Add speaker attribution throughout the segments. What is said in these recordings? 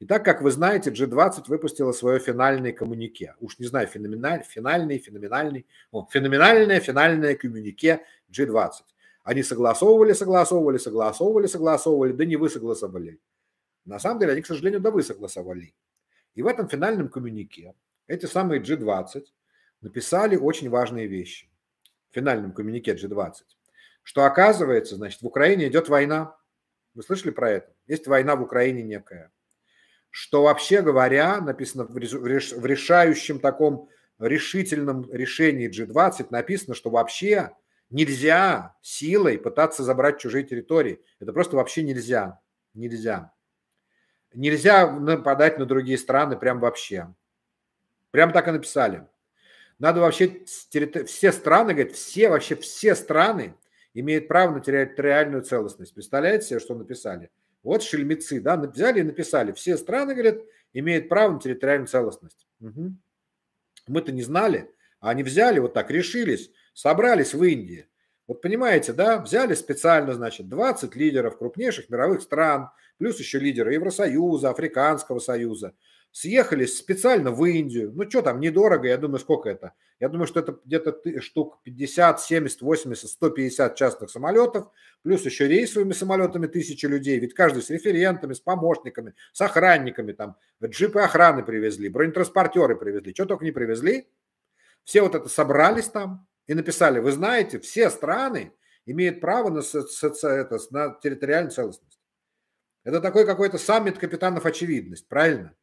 Speaker 1: И так, как вы знаете, G20 выпустила свое финальное коммунике. Уж не знаю, феноменаль, финальный, феноменальный, о, феноменальное финальное коммунике G20. Они согласовывали, согласовывали, согласовывали, согласовывали, да не высогласовали. На самом деле они, к сожалению, да высогласовали. И в этом финальном коммунике эти самые G20 написали очень важные вещи. В финальном коммунике G20. Что оказывается, значит, в Украине идет война. Вы слышали про это? Есть война в Украине некая что вообще говоря, написано в решающем таком решительном решении G20, написано, что вообще нельзя силой пытаться забрать чужие территории. Это просто вообще нельзя. Нельзя. Нельзя нападать на другие страны прям вообще. Прям так и написали. Надо вообще все страны, говорит, все, вообще все страны имеют право на территориальную целостность. Представляете себе, что написали? Вот шельмецы, да, взяли и написали. Все страны, говорят, имеют право на территориальную целостность. Угу. Мы-то не знали, а они взяли вот так, решились, собрались в Индии. Вот понимаете, да, взяли специально, значит, 20 лидеров крупнейших мировых стран, плюс еще лидеры Евросоюза, Африканского союза – съехались специально в Индию. Ну, что там, недорого, я думаю, сколько это? Я думаю, что это где-то штук 50, 70, 80, 150 частных самолетов, плюс еще рейсовыми самолетами тысячи людей, ведь каждый с референтами, с помощниками, с охранниками, там, джипы охраны привезли, бронетранспортеры привезли, что только не привезли. Все вот это собрались там и написали, вы знаете, все страны имеют право на, это на территориальную целостность. Это такой какой-то саммит капитанов очевидность, правильно?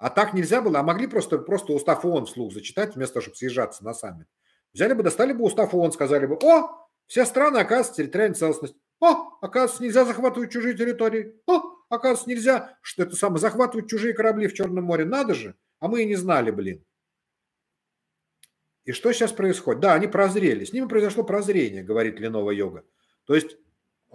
Speaker 1: А так нельзя было, а могли просто, просто устав ООН вслух зачитать, вместо того, чтобы съезжаться на саммит. Взяли бы, достали бы устав ООН, сказали бы, о, все страны оказывают территориальную целостность. О, оказывается, нельзя захватывать чужие территории. О, оказывается, нельзя что это самое, захватывать чужие корабли в Черном море. Надо же. А мы и не знали, блин. И что сейчас происходит? Да, они прозрели. С ними произошло прозрение, говорит Ленова Йога. То есть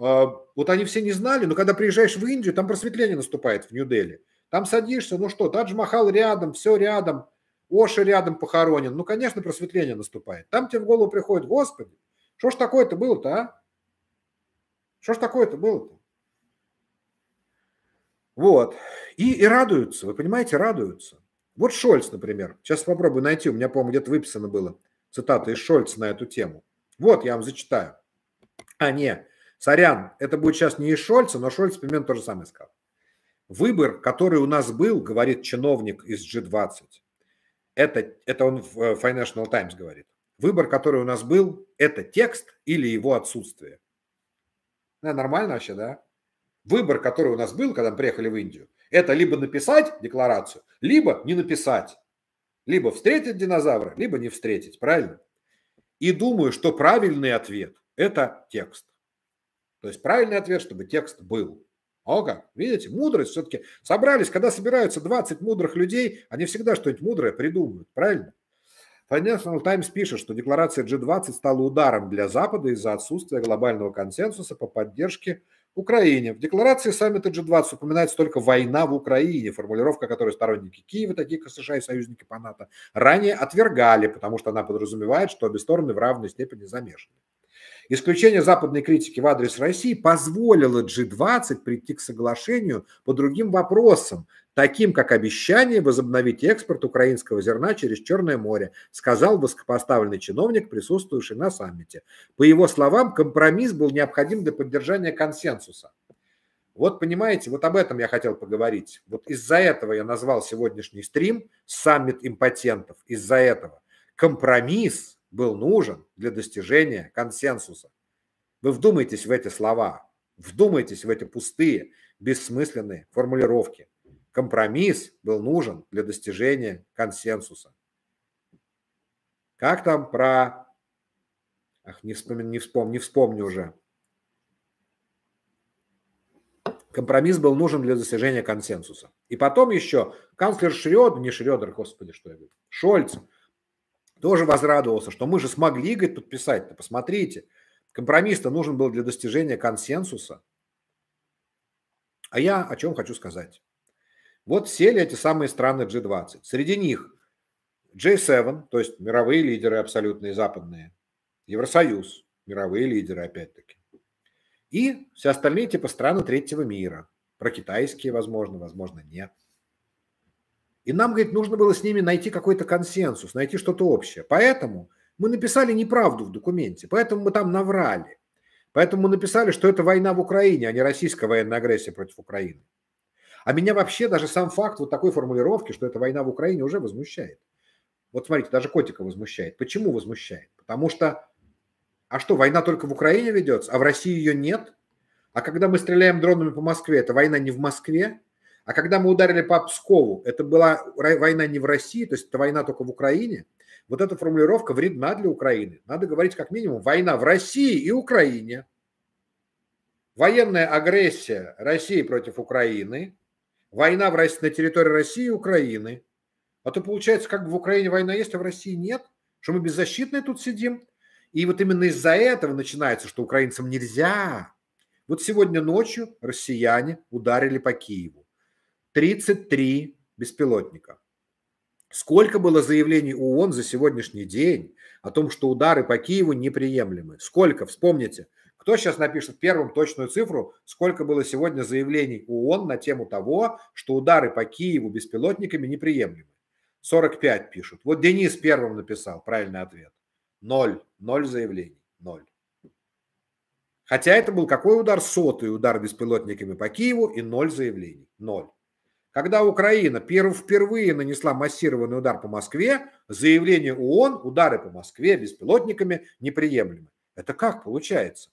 Speaker 1: э, вот они все не знали, но когда приезжаешь в Индию, там просветление наступает в Нью-Дели. Там садишься, ну что, Тадж-Махал рядом, все рядом, Оша рядом похоронен. Ну, конечно, просветление наступает. Там тебе в голову приходит, господи, что ж такое-то было-то, а? Что ж такое-то было-то? Вот. И, и радуются, вы понимаете, радуются. Вот Шольц, например. Сейчас попробую найти, у меня, по-моему, где-то выписано было цитата из Шольца на эту тему. Вот, я вам зачитаю. А, не, сорян, это будет сейчас не из Шольца, но Шольц примерно то же самое сказал. Выбор, который у нас был, говорит чиновник из G20, это, это он в э, Financial Times говорит, выбор, который у нас был, это текст или его отсутствие. Да, нормально вообще, да? Выбор, который у нас был, когда мы приехали в Индию, это либо написать декларацию, либо не написать. Либо встретить динозавра, либо не встретить, правильно? И думаю, что правильный ответ – это текст. То есть правильный ответ, чтобы текст был. О как, видите, мудрость все-таки. Собрались, когда собираются 20 мудрых людей, они всегда что-нибудь мудрое придумывают, правильно? Financial Times пишет, что декларация G20 стала ударом для Запада из-за отсутствия глобального консенсуса по поддержке Украине. В декларации саммита G20 упоминается только война в Украине, формулировка которой сторонники Киева, такие как США и союзники по НАТО, ранее отвергали, потому что она подразумевает, что обе стороны в равной степени замешаны. Исключение западной критики в адрес России позволило G20 прийти к соглашению по другим вопросам, таким как обещание возобновить экспорт украинского зерна через Черное море, сказал высокопоставленный чиновник, присутствующий на саммите. По его словам, компромисс был необходим для поддержания консенсуса. Вот понимаете, вот об этом я хотел поговорить. Вот из-за этого я назвал сегодняшний стрим «Саммит импотентов». Из-за этого компромисс – был нужен для достижения консенсуса. Вы вдумайтесь в эти слова, вдумайтесь в эти пустые, бессмысленные формулировки. Компромисс был нужен для достижения консенсуса. Как там про... Ах, не вспомню, не вспомню, не вспомню уже. Компромисс был нужен для достижения консенсуса. И потом еще канцлер Шредер, не Шредер, господи, что я говорю, Шольц – тоже возрадовался, что мы же смогли, говорит, подписать-то, посмотрите. Компромисс-то нужен был для достижения консенсуса. А я о чем хочу сказать. Вот сели эти самые страны G20. Среди них G7, то есть мировые лидеры абсолютные западные, Евросоюз, мировые лидеры опять-таки, и все остальные типа страны третьего мира. Про китайские, возможно, возможно, нет. И нам, говорит, нужно было с ними найти какой-то консенсус, найти что-то общее. Поэтому мы написали неправду в документе, поэтому мы там наврали. Поэтому мы написали, что это война в Украине, а не российская военная агрессия против Украины. А меня вообще даже сам факт вот такой формулировки, что это война в Украине, уже возмущает. Вот смотрите, даже котика возмущает. Почему возмущает? Потому что, а что, война только в Украине ведется, а в России ее нет? А когда мы стреляем дронами по Москве, это война не в Москве, а когда мы ударили по Пскову, это была война не в России, то есть это война только в Украине, вот эта формулировка вредна для Украины. Надо говорить как минимум война в России и Украине. Военная агрессия России против Украины, война в России, на территории России и Украины. А то получается, как в Украине война есть, а в России нет, что мы беззащитные тут сидим. И вот именно из-за этого начинается, что украинцам нельзя. Вот сегодня ночью россияне ударили по Киеву. 33 беспилотника. Сколько было заявлений ООН за сегодняшний день о том, что удары по Киеву неприемлемы? Сколько? Вспомните. Кто сейчас напишет первым точную цифру, сколько было сегодня заявлений ООН на тему того, что удары по Киеву беспилотниками неприемлемы? 45 пишут. Вот Денис первым написал правильный ответ. Ноль. Ноль заявлений. Ноль. Хотя это был какой удар? Сотый удар беспилотниками по Киеву и ноль заявлений. Ноль. Когда Украина впервые нанесла массированный удар по Москве, заявление ООН, удары по Москве беспилотниками неприемлемы. Это как получается?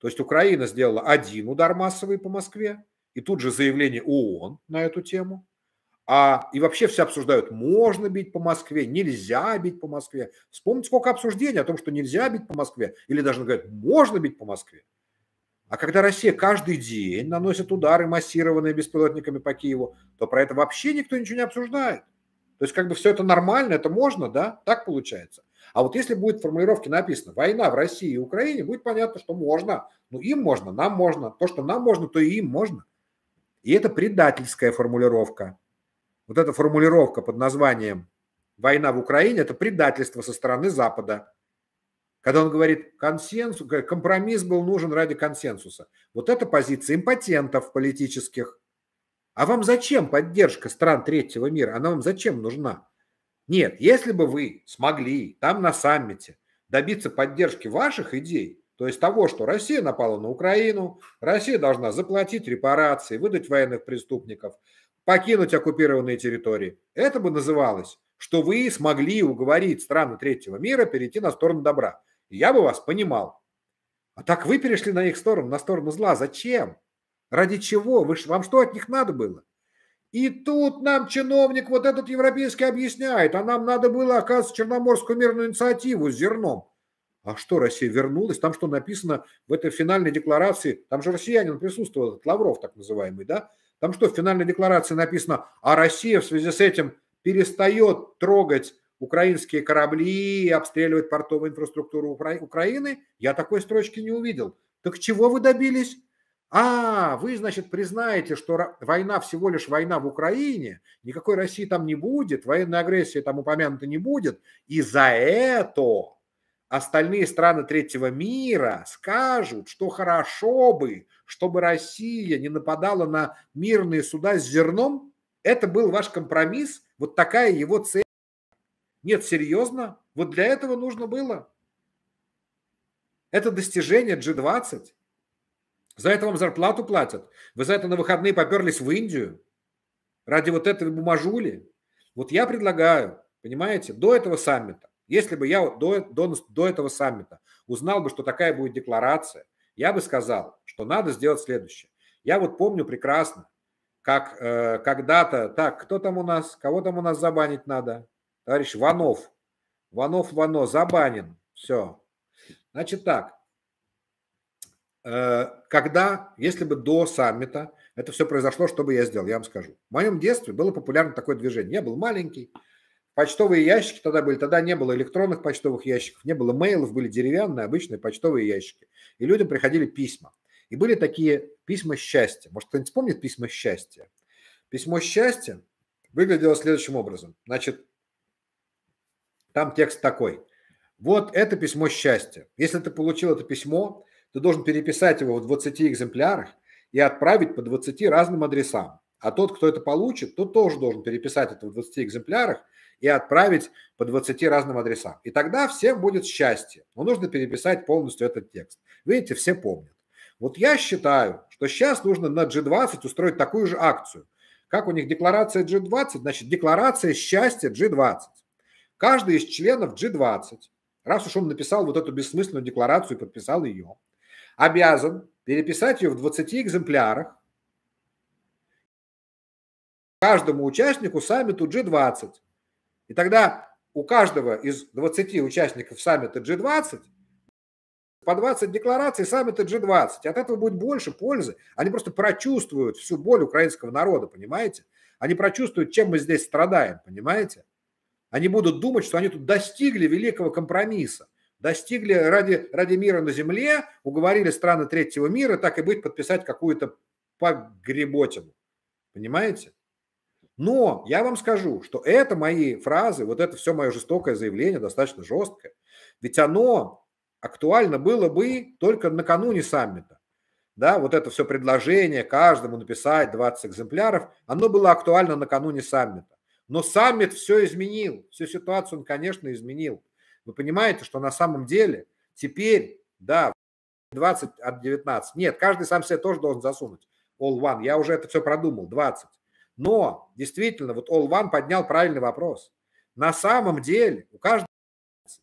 Speaker 1: То есть Украина сделала один удар массовый по Москве, и тут же заявление ООН на эту тему. А, и вообще все обсуждают, можно бить по Москве, нельзя бить по Москве. Вспомните, сколько обсуждений о том, что нельзя бить по Москве, или даже говорят, можно бить по Москве. А когда Россия каждый день наносит удары, массированные беспилотниками по Киеву, то про это вообще никто ничего не обсуждает. То есть как бы все это нормально, это можно, да? Так получается. А вот если будет в формулировке написано «война в России и Украине», будет понятно, что можно. Ну им можно, нам можно. То, что нам можно, то и им можно. И это предательская формулировка. Вот эта формулировка под названием «война в Украине» – это предательство со стороны Запада. Когда он говорит, консенсус, компромисс был нужен ради консенсуса. Вот это позиция импотентов политических. А вам зачем поддержка стран третьего мира? Она вам зачем нужна? Нет, если бы вы смогли там на саммите добиться поддержки ваших идей, то есть того, что Россия напала на Украину, Россия должна заплатить репарации, выдать военных преступников, покинуть оккупированные территории. Это бы называлось, что вы смогли уговорить страны третьего мира перейти на сторону добра я бы вас понимал. А так вы перешли на их сторону, на сторону зла. Зачем? Ради чего? Вы, вам что от них надо было? И тут нам чиновник вот этот европейский объясняет, а нам надо было, оказывается, Черноморскую мирную инициативу с зерном. А что, Россия вернулась? Там что написано в этой финальной декларации? Там же россиянин присутствовал, этот Лавров так называемый, да? Там что в финальной декларации написано? А Россия в связи с этим перестает трогать украинские корабли обстреливать портовую инфраструктуру Укра... Украины, я такой строчки не увидел. Так чего вы добились? А, вы, значит, признаете, что война всего лишь война в Украине, никакой России там не будет, военной агрессии там упомянуто не будет, и за это остальные страны третьего мира скажут, что хорошо бы, чтобы Россия не нападала на мирные суда с зерном, это был ваш компромисс, вот такая его цель. Нет, серьезно? Вот для этого нужно было? Это достижение G20. За это вам зарплату платят. Вы за это на выходные поперлись в Индию. Ради вот этой бумажули. Вот я предлагаю, понимаете, до этого саммита, если бы я до, до, до этого саммита узнал бы, что такая будет декларация, я бы сказал, что надо сделать следующее. Я вот помню прекрасно, как э, когда-то, так, кто там у нас, кого там у нас забанить надо? Товарищ Ванов. Ванов Вано забанен. Все. Значит так. Э, когда, если бы до саммита это все произошло, что бы я сделал, я вам скажу. В моем детстве было популярно такое движение. Я был маленький, почтовые ящики тогда были, тогда не было электронных почтовых ящиков, не было мейлов, были деревянные, обычные почтовые ящики. И людям приходили письма. И были такие письма счастья. Может, кто-нибудь помнит письма счастья? Письмо счастья выглядело следующим образом. Значит, там текст такой. Вот это письмо счастья. Если ты получил это письмо, ты должен переписать его в 20 экземплярах и отправить по 20 разным адресам. А тот, кто это получит, тот тоже должен переписать это в 20 экземплярах и отправить по 20 разным адресам. И тогда всем будет счастье. Но нужно переписать полностью этот текст. Видите, все помнят. Вот я считаю, что сейчас нужно на G20 устроить такую же акцию. Как у них декларация G20, значит декларация счастья G20. Каждый из членов G20, раз уж он написал вот эту бессмысленную декларацию и подписал ее, обязан переписать ее в 20 экземплярах каждому участнику саммиту G20. И тогда у каждого из 20 участников саммита G20 по 20 деклараций саммита G20. От этого будет больше пользы. Они просто прочувствуют всю боль украинского народа, понимаете? Они прочувствуют, чем мы здесь страдаем, понимаете? Они будут думать, что они тут достигли великого компромисса, достигли ради, ради мира на земле, уговорили страны третьего мира, так и быть, подписать какую-то погреботину. Понимаете? Но я вам скажу, что это мои фразы, вот это все мое жестокое заявление, достаточно жесткое, ведь оно актуально было бы только накануне саммита. Да, вот это все предложение каждому написать 20 экземпляров, оно было актуально накануне саммита. Но саммит все изменил, всю ситуацию он, конечно, изменил. Вы понимаете, что на самом деле теперь, да, 20 от 19. Нет, каждый сам себе тоже должен засунуть. All One. Я уже это все продумал. 20. Но действительно, вот All One поднял правильный вопрос. На самом деле у каждого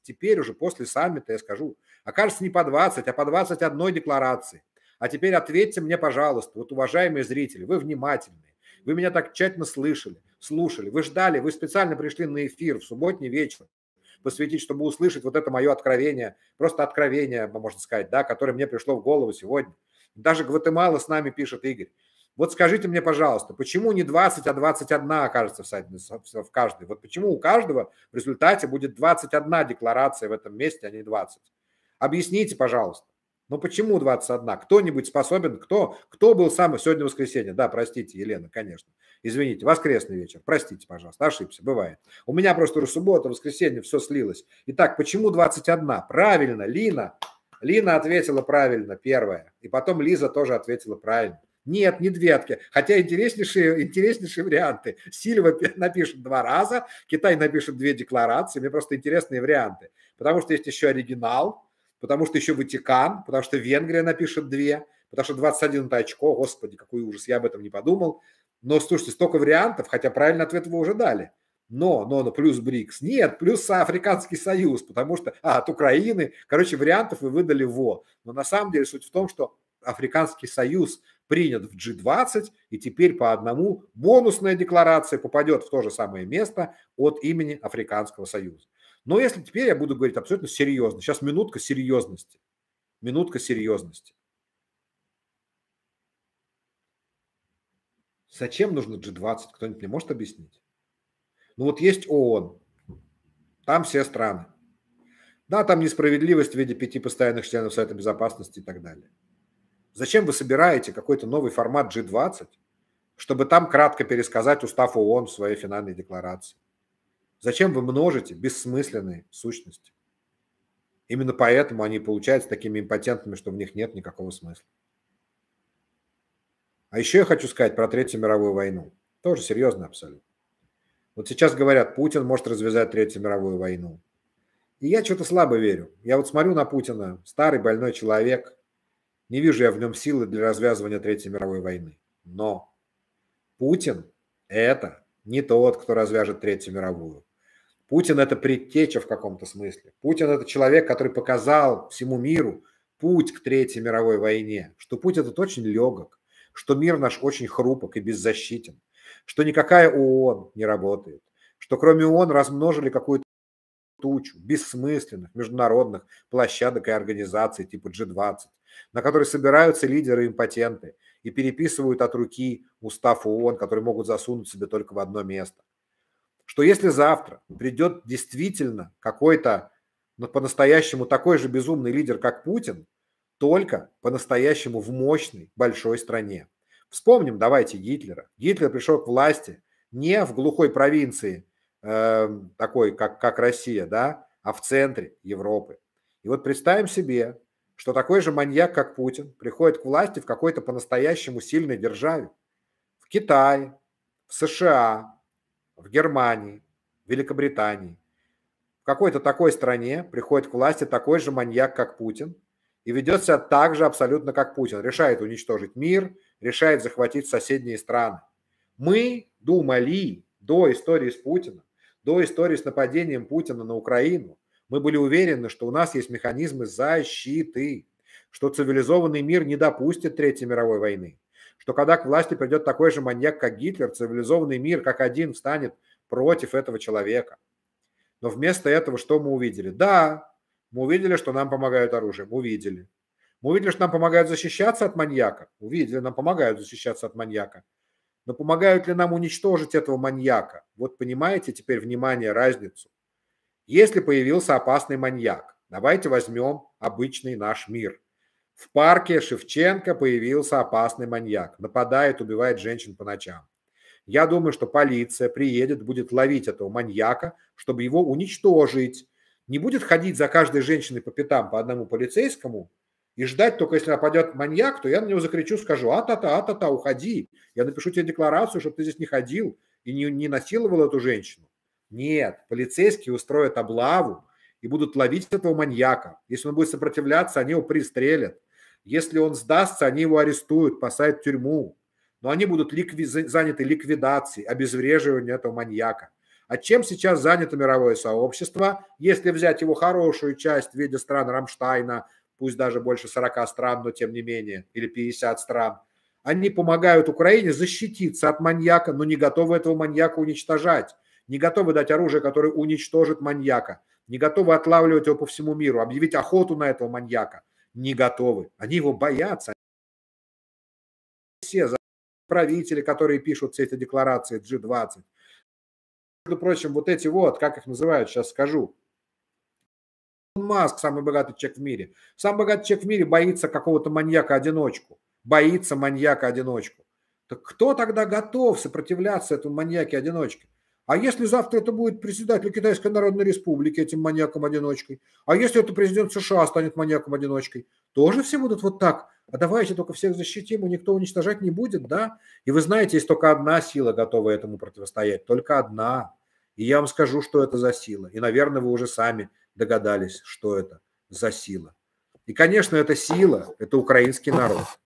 Speaker 1: теперь уже после саммита, я скажу, окажется не по 20, а по 21 декларации. А теперь ответьте мне, пожалуйста, вот уважаемые зрители, вы внимательные, вы меня так тщательно слышали слушали, вы ждали, вы специально пришли на эфир в субботний вечер посвятить, чтобы услышать вот это мое откровение, просто откровение, можно сказать, да, которое мне пришло в голову сегодня. Даже Гватемала с нами пишет Игорь. Вот скажите мне, пожалуйста, почему не 20, а 21 окажется в, в каждой? Вот почему у каждого в результате будет 21 декларация в этом месте, а не 20? Объясните, пожалуйста. Ну почему 21? Кто-нибудь способен? Кто? Кто был самый... Сегодня воскресенье. Да, простите, Елена, конечно. Извините, воскресный вечер. Простите, пожалуйста, ошибся, бывает. У меня просто уже суббота, воскресенье, все слилось. Итак, почему 21? Правильно, Лина. Лина ответила правильно, первая. И потом Лиза тоже ответила правильно. Нет, не двятки. Хотя интереснейшие, интереснейшие варианты. Сильва напишет два раза, Китай напишет две декларации. Мне просто интересные варианты. Потому что есть еще оригинал, потому что еще Ватикан, потому что Венгрия напишет две, потому что 21 очко, господи, какой ужас, я об этом не подумал. Но, слушайте, столько вариантов, хотя правильный ответ вы уже дали. Но, но, но плюс БРИКС. Нет, плюс Африканский Союз, потому что, а, от Украины. Короче, вариантов вы выдали во. Но на самом деле суть в том, что Африканский Союз принят в G20, и теперь по одному бонусная декларация попадет в то же самое место от имени Африканского Союза. Но если теперь я буду говорить абсолютно серьезно, сейчас минутка серьезности. Минутка серьезности. Зачем нужно G20? Кто-нибудь мне может объяснить? Ну вот есть ООН, там все страны. Да, там несправедливость в виде пяти постоянных членов Совета Безопасности и так далее. Зачем вы собираете какой-то новый формат G20, чтобы там кратко пересказать устав ООН в своей финальной декларации? Зачем вы множите бессмысленные сущности? Именно поэтому они получаются такими импотентными, что в них нет никакого смысла. А еще я хочу сказать про Третью мировую войну. Тоже серьезно абсолютно. Вот сейчас говорят, Путин может развязать Третью мировую войну. И я что-то слабо верю. Я вот смотрю на Путина, старый больной человек, не вижу я в нем силы для развязывания Третьей мировой войны. Но Путин – это не тот, кто развяжет Третью мировую. Путин – это предтеча в каком-то смысле. Путин – это человек, который показал всему миру путь к Третьей мировой войне, что путь этот очень легок, что мир наш очень хрупок и беззащитен, что никакая ООН не работает, что кроме ООН размножили какую-то тучу бессмысленных международных площадок и организаций типа G20, на которые собираются лидеры импотенты и переписывают от руки устав ООН, которые могут засунуть себе только в одно место что если завтра придет действительно какой-то ну, по-настоящему такой же безумный лидер, как Путин, только по-настоящему в мощной большой стране. Вспомним, давайте, Гитлера. Гитлер пришел к власти не в глухой провинции, э, такой, как, как Россия, да, а в центре Европы. И вот представим себе, что такой же маньяк, как Путин, приходит к власти в какой-то по-настоящему сильной державе. В Китае, в США, в Германии, в Великобритании, в какой-то такой стране приходит к власти такой же маньяк, как Путин, и ведет себя так же абсолютно, как Путин. Решает уничтожить мир, решает захватить соседние страны. Мы думали до истории с Путиным, до истории с нападением Путина на Украину, мы были уверены, что у нас есть механизмы защиты, что цивилизованный мир не допустит Третьей мировой войны, что когда к власти придет такой же маньяк, как Гитлер, цивилизованный мир как один встанет против этого человека. Но вместо этого что мы увидели? Да, мы увидели, что нам помогают оружием. Увидели. Мы увидели, что нам помогают защищаться от маньяка. Увидели, нам помогают защищаться от маньяка. Но помогают ли нам уничтожить этого маньяка? Вот понимаете теперь, внимание, разницу. Если появился опасный маньяк, давайте возьмем обычный наш мир – в парке Шевченко появился опасный маньяк. Нападает, убивает женщин по ночам. Я думаю, что полиция приедет, будет ловить этого маньяка, чтобы его уничтожить. Не будет ходить за каждой женщиной по пятам по одному полицейскому и ждать только, если нападет маньяк, то я на него закричу, скажу, а-та-та, а-та-та, уходи. Я напишу тебе декларацию, чтобы ты здесь не ходил и не, не насиловал эту женщину. Нет, полицейские устроят облаву и будут ловить этого маньяка. Если он будет сопротивляться, они его пристрелят. Если он сдастся, они его арестуют, посадят в тюрьму. Но они будут ликви... заняты ликвидацией, обезвреживанием этого маньяка. А чем сейчас занято мировое сообщество, если взять его хорошую часть в виде стран Рамштайна, пусть даже больше 40 стран, но тем не менее, или 50 стран, они помогают Украине защититься от маньяка, но не готовы этого маньяка уничтожать, не готовы дать оружие, которое уничтожит маньяка, не готовы отлавливать его по всему миру, объявить охоту на этого маньяка не готовы. Они его боятся. Все правители, которые пишут все эти декларации G20. Между прочим, вот эти вот, как их называют, сейчас скажу. Маск, самый богатый человек в мире. Самый богатый человек в мире боится какого-то маньяка-одиночку. Боится маньяка-одиночку. Так кто тогда готов сопротивляться этому маньяке-одиночке? А если завтра это будет председатель Китайской Народной Республики этим маньяком-одиночкой? А если это президент США станет маньяком-одиночкой? Тоже все будут вот так. А давайте только всех защитим, и никто уничтожать не будет, да? И вы знаете, есть только одна сила, готовая этому противостоять. Только одна. И я вам скажу, что это за сила. И, наверное, вы уже сами догадались, что это за сила. И, конечно, эта сила – это украинский народ.